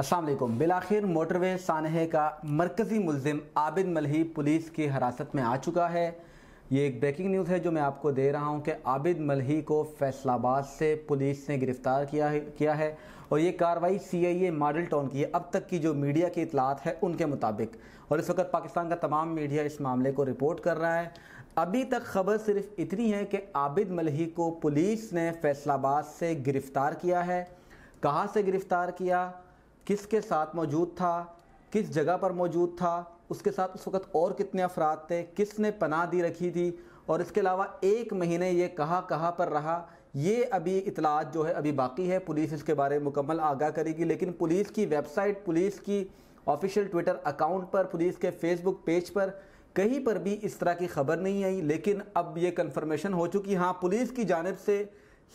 Aslam बिलाखिर motorway सानहे का मरकज़ी मुलिम Abid मलही police की हिरासत में आ चुका है ये एक ब्रेकिंग न्यूज़ है जो मैं आपको दे रहा हूँ कि आबिद मलही को फैसलाबाद से पुलिस ने गिरफ़्तार किया है किया है और ये कार्रवाई सी आई ए मॉडल टाउन की है अब तक की जो मीडिया की इतलात है उनके मुताबिक और इस वक्त पाकिस्तान का तमाम मीडिया इस मामले को रिपोर्ट कर रहा है अभी तक खबर सिर्फ इतनी है कि आबिद मलही को पुलिस ने फैसलाबाद से गिरफ़्तार किया है कहाँ से गिरफ़्तार किया किसके साथ मौजूद था किस जगह पर मौजूद था उसके साथ उस वक़्त और कितने अफराद थे किसने पनाह दी रखी थी और इसके अलावा एक महीने ये कहाँ कहाँ पर रहा ये अभी इतलात जो है अभी बाकी है पुलिस इसके बारे में मुकम्मल आगाह करेगी लेकिन पुलिस की वेबसाइट पुलिस की ऑफिशियल ट्विटर अकाउंट पर पुलिस के फेसबुक पेज पर कहीं पर भी इस तरह की खबर नहीं आई लेकिन अब ये कन्फर्मेशन हो चुकी हाँ पुलिस की जानब से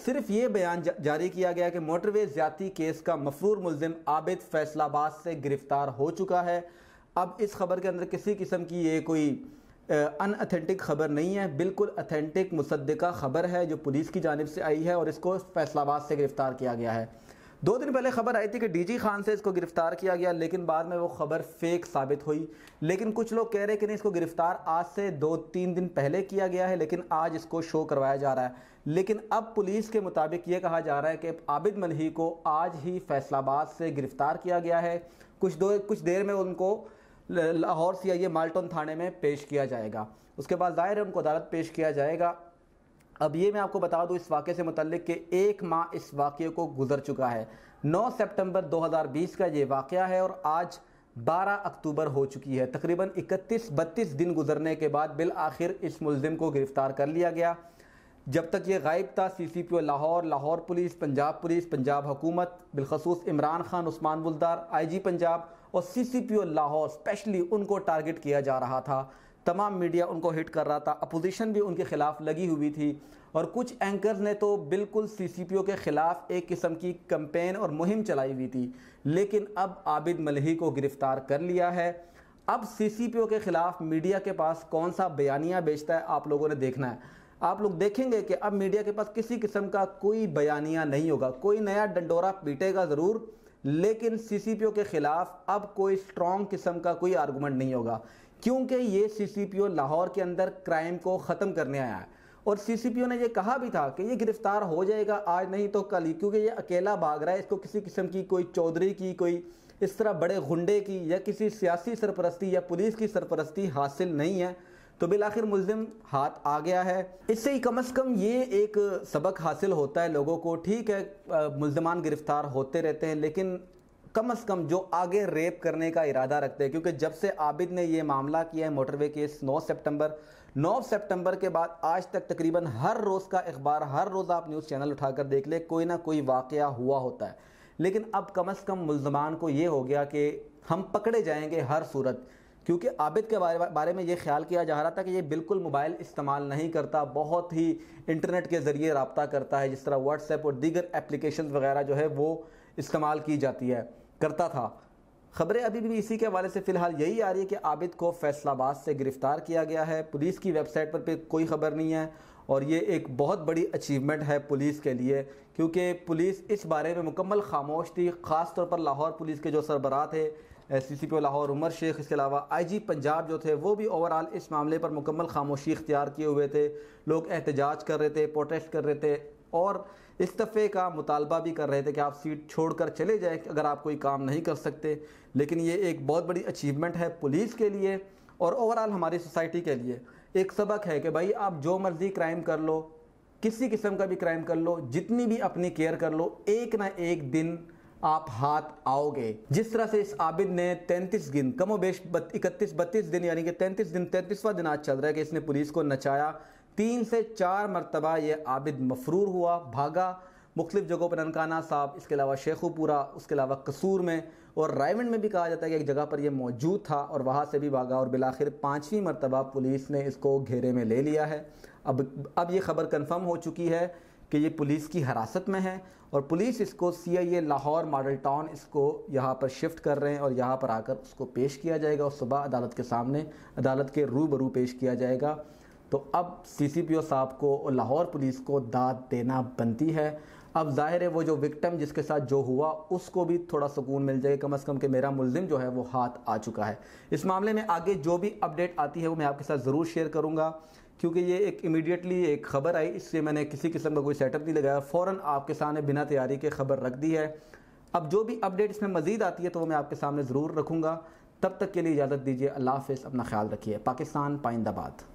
सिर्फ ये बयान जारी किया गया कि मोटरवे ज्यादा केस का मफरूर मुलिम आबिद फैसलाबाद से गिरफ्तार हो चुका है अब इस खबर के अंदर किसी किस्म की ये कोई अनअथेंटिक खबर नहीं है बिल्कुल अथेंटिक मुसदा खबर है जो पुलिस की जानब से आई है और इसको फैसलाबाद से गिरफ़्तार किया गया है दो दिन पहले खबर आई थी कि डीजी खान से इसको गिरफ्तार किया गया लेकिन बाद में वो खबर फेक साबित हुई लेकिन कुछ लोग कह रहे कि नहीं इसको गिरफ्तार आज से दो तीन दिन पहले किया गया है लेकिन आज इसको शो करवाया जा रहा है लेकिन अब पुलिस के मुताबिक ये कहा जा रहा है कि आबिद मलही को आज ही फैसलाबाद से गिरफ्तार किया गया है कुछ दो कुछ देर में उनको लाहौर सी आई माल्टन थाने में पेश किया जाएगा उसके बाद ज़ाहिर है उनको अदालत पेश किया जाएगा अब ये मैं आपको बता दूं इस वाक़े से मुतल कि एक माह इस वाक्य को गुजर चुका है 9 सितंबर 2020 का ये वाक़ है और आज 12 अक्टूबर हो चुकी है तकरीबन 31 बत्तीस दिन गुजरने के बाद बिल आखिर इस मुलजिम को गिरफ़्तार कर लिया गया जब तक ये गायब था C C P O Lahore Lahore police Punjab police Punjab हुकूमत बिलखसूस इमरान खान उस्मान बुलदार आई जी पंजाब और C C P O Lahore specially उनको टारगेट किया जा रहा था तमाम मीडिया उनको हिट कर रहा था अपोजिशन भी उनके खिलाफ लगी हुई थी और कुछ एंकर्स ने तो बिल्कुल सीसीपीओ के ख़िलाफ़ एक किस्म की कंपेन और मुहिम चलाई हुई थी लेकिन अब आबिद मलही को गिरफ़्तार कर लिया है अब सीसीपीओ के ख़िलाफ़ मीडिया के पास कौन सा बयानिया बेचता है आप लोगों ने देखना है आप लोग देखेंगे कि अब मीडिया के पास किसी किस्म का कोई बयानिया नहीं होगा कोई नया डंडोरा पीटेगा ज़रूर लेकिन सीसीपीओ के ख़िलाफ़ अब कोई स्ट्रॉन्ग किस्म का कोई आर्गूमेंट नहीं होगा क्योंकि ये सीसीपीओ लाहौर के अंदर क्राइम को ख़त्म करने आया है और सीसीपीओ ने यह कहा भी था कि ये गिरफ्तार हो जाएगा आज नहीं तो कल ही क्योंकि ये अकेला भाग रहा है इसको किसी किस्म की कोई चौधरी की कोई इस तरह बड़े गुंडे की या किसी सियासी सरपरस्ती या पुलिस की सरपरस्ती हासिल नहीं है तो बिल आखिर मुलिम हाथ आ गया है इससे ही कम अज़ कम ये एक सबक हासिल होता है लोगों को ठीक है मुलजमान गिरफ़्तार होते रहते हैं लेकिन कम से कम जो आगे रेप करने का इरादा रखते हैं क्योंकि जब से आबिद ने यह मामला किया है मोटरवे केस 9 सितंबर 9 सितंबर के बाद आज तक तकरीबन हर रोज़ का अखबार हर रोज़ आप न्यूज़ चैनल उठाकर देख ले कोई ना कोई वाक़ हुआ होता है लेकिन अब कम अज़ कम मुलजमान को ये हो गया कि हम पकड़े जाएंगे हर सूरत क्योंकि आबिद के बारे, बारे में ये ख्याल किया जा रहा था कि ये बिल्कुल मोबाइल इस्तेमाल नहीं करता बहुत ही इंटरनेट के ज़रिए रबता करता है जिस तरह व्हाट्सएप और दीगर एप्लीकेशन वगैरह जो है वो इस्तेमाल की जाती है करता था खबरें अभी भी इसी के हवाले से फिलहाल यही आ रही है कि आबिद को फैसलाबाद से गिरफ्तार किया गया है पुलिस की वेबसाइट पर भी कोई खबर नहीं है और ये एक बहुत बड़ी अचीवमेंट है पुलिस के लिए क्योंकि पुलिस इस बारे में मुकम्मल खामोश थी ख़ास तौर पर लाहौर पुलिस के जो सरबरा थे C C P Lahore Umar Sheikh इसके अलावा आई जी पंजाब जो थे वो भी ओवरऑल इस मामले पर मुकम्मल खामोशी इख्तियार किए हुए थे लोग एहतजाज कर रहे थे प्रोटेस्ट कर रहे थे और इस्तीफ़े का मुतालबा भी कर रहे थे कि आप सीट छोड़ कर चले जाएँ अगर आप कोई काम नहीं कर सकते लेकिन ये एक बहुत बड़ी अचीवमेंट है पुलिस के लिए और ओवरऑल हमारी सोसाइटी के लिए एक सबक है कि भाई आप जो मर्ज़ी क्राइम कर लो किसी किस्म का भी क्राइम कर लो जितनी भी अपनी केयर कर लो एक ना एक दिन आप हाथ आओगे जिस तरह से इस आबिद ने 33 दिन कमोबेश इकतीस बत्तीस दिन यानी कि 33 दिन 33वां दिन आज चल रहा है कि इसने पुलिस को नचाया तीन से चार मरतबा ये आबिद मफरूर हुआ भागा मुख्तफ जगहों पर ननकाना साहब इसके अलावा शेखुपुरा उसके अलावा कसूर में और रायमंड में भी कहा जाता है कि एक जगह पर यह मौजूद था और वहाँ से भी भागा और बिलाखिर पाँचवीं मरतबा पुलिस ने इसको घेरे में ले लिया है अब अब ये खबर कन्फर्म हो चुकी है कि ये पुलिस की हिरासत में है और पुलिस इसको C I A Lahore Model Town इसको यहाँ पर शिफ्ट कर रहे हैं और यहाँ पर आकर उसको पेश किया जाएगा और सुबह अदालत के सामने अदालत के रूबरू पेश किया जाएगा तो अब सीसीपीओ साहब को और लाहौर पुलिस को दाद देना बनती है अब जाहिर है वो जो विक्टम जिसके साथ जो हुआ उसको भी थोड़ा सुकून मिल जाए कम अज़ कम कि मेरा मुलजिम जो है वो हाथ आ चुका है इस मामले में आगे जो भी अपडेट आती है वो मैं आपके साथ ज़रूर शेयर करूँगा क्योंकि ये एक इमीडिएटली एक खबर आई इससे मैंने किसी किस्म का कोई सेटअप नहीं लगाया फ़ौर आपके सामने बिना तैयारी के खबर रख दी है अब जो भी अपडेट इसमें मज़ीद आती है तो वो मैं आपके सामने ज़रूर रखूँगा तब तक के लिए इजाज़त दीजिए अल्लाह हाफ़ अपना ख्याल रखिए पाकिस्तान पाइंदाबाद